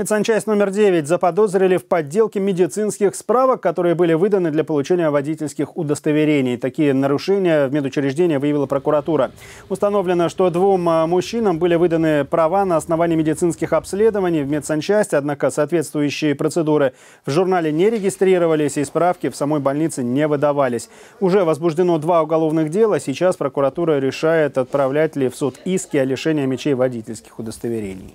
Медсанчасть номер 9 заподозрили в подделке медицинских справок, которые были выданы для получения водительских удостоверений. Такие нарушения в медучреждении выявила прокуратура. Установлено, что двум а, мужчинам были выданы права на основании медицинских обследований в медсанчасти, однако соответствующие процедуры в журнале не регистрировались и справки в самой больнице не выдавались. Уже возбуждено два уголовных дела. Сейчас прокуратура решает, отправлять ли в суд иски о лишении мечей водительских удостоверений.